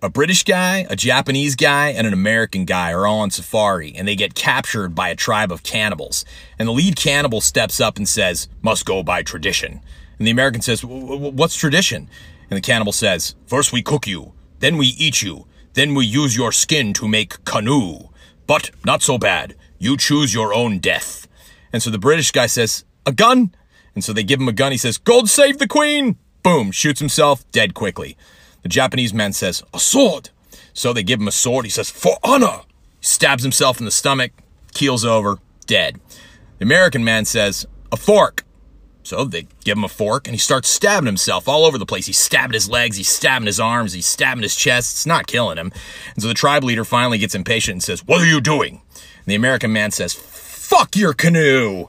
A British guy, a Japanese guy, and an American guy are all on safari, and they get captured by a tribe of cannibals. And the lead cannibal steps up and says, Must go by tradition. And the American says, What's tradition? And the cannibal says, First we cook you, then we eat you, then we use your skin to make canoe. But not so bad. You choose your own death. And so the British guy says, A gun? And so they give him a gun. He says, Gold save the queen! Boom, shoots himself, dead quickly. The Japanese man says, a sword. So they give him a sword. He says, for honor. He stabs himself in the stomach, keels over, dead. The American man says, a fork. So they give him a fork and he starts stabbing himself all over the place. He's stabbing his legs, he's stabbing his arms, he's stabbing his chest. It's not killing him. And so the tribe leader finally gets impatient and says, What are you doing? And the American man says, Fuck your canoe.